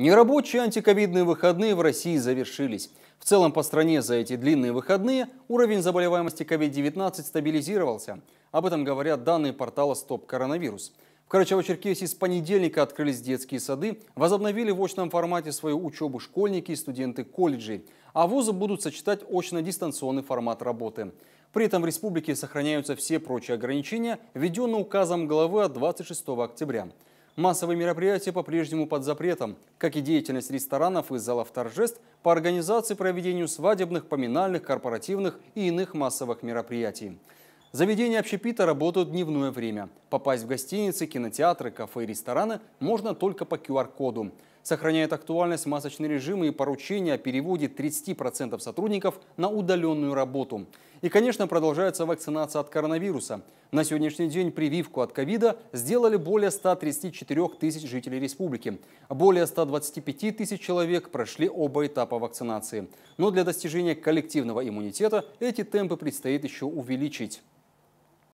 Нерабочие антиковидные выходные в России завершились. В целом по стране за эти длинные выходные уровень заболеваемости COVID-19 стабилизировался. Об этом говорят данные портала «Стоп коронавирус». В Карачаево-Черкесии с понедельника открылись детские сады, возобновили в очном формате свою учебу школьники и студенты колледжей, а вузы будут сочетать очно-дистанционный формат работы. При этом в республике сохраняются все прочие ограничения, введенные указом главы от 26 октября. Массовые мероприятия по-прежнему под запретом, как и деятельность ресторанов и залов торжеств по организации проведению свадебных, поминальных, корпоративных и иных массовых мероприятий. Заведения общепита работают дневное время. Попасть в гостиницы, кинотеатры, кафе и рестораны можно только по QR-коду. Сохраняет актуальность масочный режим и поручения о переводе 30% сотрудников на удаленную работу. И, конечно, продолжается вакцинация от коронавируса. На сегодняшний день прививку от ковида сделали более 134 тысяч жителей республики. Более 125 тысяч человек прошли оба этапа вакцинации. Но для достижения коллективного иммунитета эти темпы предстоит еще увеличить.